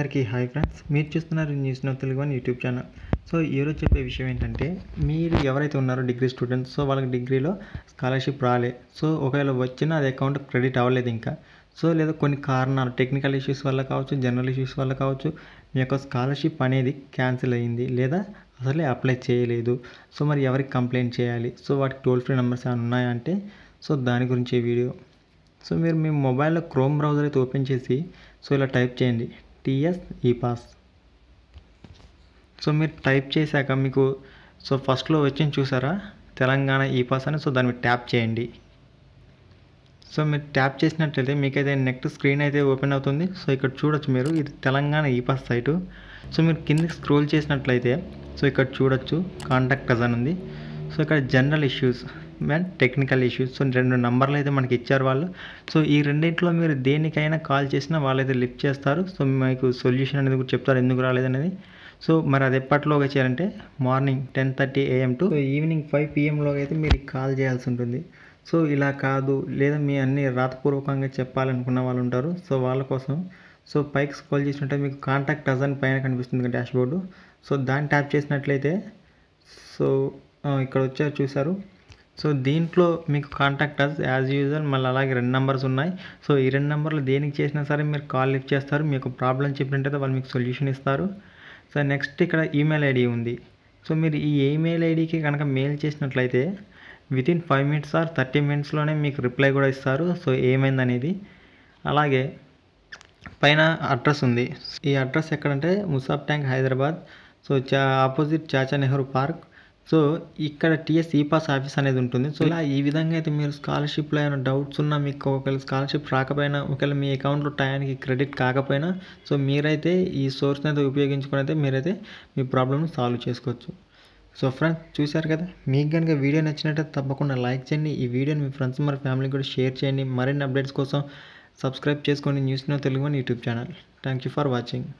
అందరికీ hi friends మీరు చూస్తున్నారు న్యూస్ నో తెలుగు అని యూట్యూబ్ ఛానల్ సో ఈరోజు చెప్పే విషయం ఏంటంటే మీరు ఎవరైతే ఉన్నారో డిగ్రీ స్టూడెంట్స్ సో వాళ్ళకి డిగ్రీలో స్కాలర్షిప్ రాలే సో ఒకవేళ వచ్చినా అది అకౌంట్ క్రెడిట్ అవ్వలేదు ఇంకా సో లేదా కొన్ని కారణాలు టెక్నికల్ ఇష్యూస్ వల్ల కావచ్చు జనరల్ ఇష్యూస్ వల్ల కావచ్చు మీ యొక్క స్కాలర్షిప్ అనేది క్యాన్సిల్ అయ్యింది లేదా అసలే అప్లై చేయలేదు సో మరి ఎవరికి కంప్లైంట్ చేయాలి సో వాటికి టోల్ ఫ్రీ నెంబర్స్ ఏమైనా ఉన్నాయా అంటే సో దాని గురించి వీడియో సో మీరు మీ మొబైల్లో క్రోమ్ బ్రౌజర్ అయితే ఓపెన్ చేసి సో ఇలా టైప్ చేయండి టీఎస్ ఈ పాస్ సో మీరు టైప్ చేశాక మీకు సో ఫస్ట్లో వచ్చింది చూసారా తెలంగాణ ఈ పాస్ అని సో దాన్ని ట్యాప్ చేయండి సో మీరు ట్యాప్ చేసినట్లయితే మీకైతే నెక్స్ట్ స్క్రీన్ అయితే ఓపెన్ అవుతుంది సో ఇక్కడ చూడొచ్చు మీరు ఇది తెలంగాణ ఈ పాస్ సైటు సో మీరు కిందకి స్క్రోల్ చేసినట్లయితే సో ఇక్కడ చూడొచ్చు కాంటాక్ట్ అజన్ ఉంది సో ఇక్కడ general issues and technical issues so రెండు నంబర్లు అయితే మనకి ఇచ్చారు వాళ్ళు సో ఈ రెండింటిలో మీరు దేనికైనా కాల్ చేసినా వాళ్ళైతే లిఫ్ట్ చేస్తారు సో మీకు సొల్యూషన్ అనేది కూడా చెప్తారు ఎందుకు రాలేదనేది సో మరి అది ఎప్పటిలోగా చేయాలంటే morning ten thirty AM to evening five పిఎంలోగా అయితే మీరు కాల్ చేయాల్సి ఉంటుంది సో ఇలా కాదు లేదా మీ అన్ని రాతపూర్వకంగా చెప్పాలనుకున్న వాళ్ళు ఉంటారు సో వాళ్ళ కోసం సో పైకి కాల్ చేసినట్టే మీకు కాంటాక్ట్ అజన్ పైన కనిపిస్తుంది డాష్ బోర్డు సో దాన్ని ట్యాప్ చేసినట్లయితే సో ఇక్కడ వచ్చారు చూసారు సో దీంట్లో మీకు కాంటాక్ట్ అస్ యాజ్ యూజువల్ మళ్ళీ అలాగే రెండు నెంబర్స్ ఉన్నాయి సో ఈ రెండు నెంబర్లు దేనికి చేసినా సరే మీరు కాల్ లిఫ్ట్ చేస్తారు మీకు ప్రాబ్లం చెప్పినట్టయితే వాళ్ళు మీకు సొల్యూషన్ ఇస్తారు సో నెక్స్ట్ ఇక్కడ ఈమెయిల్ ఐడి ఉంది సో మీరు ఈ ఈమెయిల్ ఐడికి కనుక మెయిల్ చేసినట్లయితే within five minutes or thirty మినిట్స్లోనే మీకు రిప్లై కూడా ఇస్తారు సో ఏమైంది అనేది అలాగే పైన అడ్రస్ ఉంది ఈ అడ్రస్ ఎక్కడంటే ముసాబ్ ట్యాంక్ హైదరాబాద్ సో చా opposite Chacha Nehru park so ఇక్కడ టీఎస్ ఈపాస్ ఆఫీస్ అనేది ఉంటుంది సో ఇలా ఈ విధంగా అయితే మీరు స్కాలర్షిప్లో ఏమైనా డౌట్స్ ఉన్నా మీకు ఒకవేళ స్కాలర్షిప్ రాకపోయినా ఒకవేళ మీ అకౌంట్లో టయానికి క్రెడిట్ కాకపోయినా సో మీరైతే ఈ సోర్స్ని అయితే ఉపయోగించుకుని అయితే మీరైతే మీ ప్రాబ్లమ్ని సాల్వ్ చేసుకోవచ్చు సో ఫ్రెండ్స్ చూశారు కదా మీకు కనుక వీడియో నచ్చినట్టే తప్పకుండా లైక్ చేయండి ఈ వీడియోని మీ ఫ్రెండ్స్ మరి ఫ్యామిలీకి కూడా షేర్ చేయండి మరిన్ని అప్డేట్స్ కోసం సబ్స్క్రైబ్ చేసుకోండి news no Telugu YouTube channel thank you for watching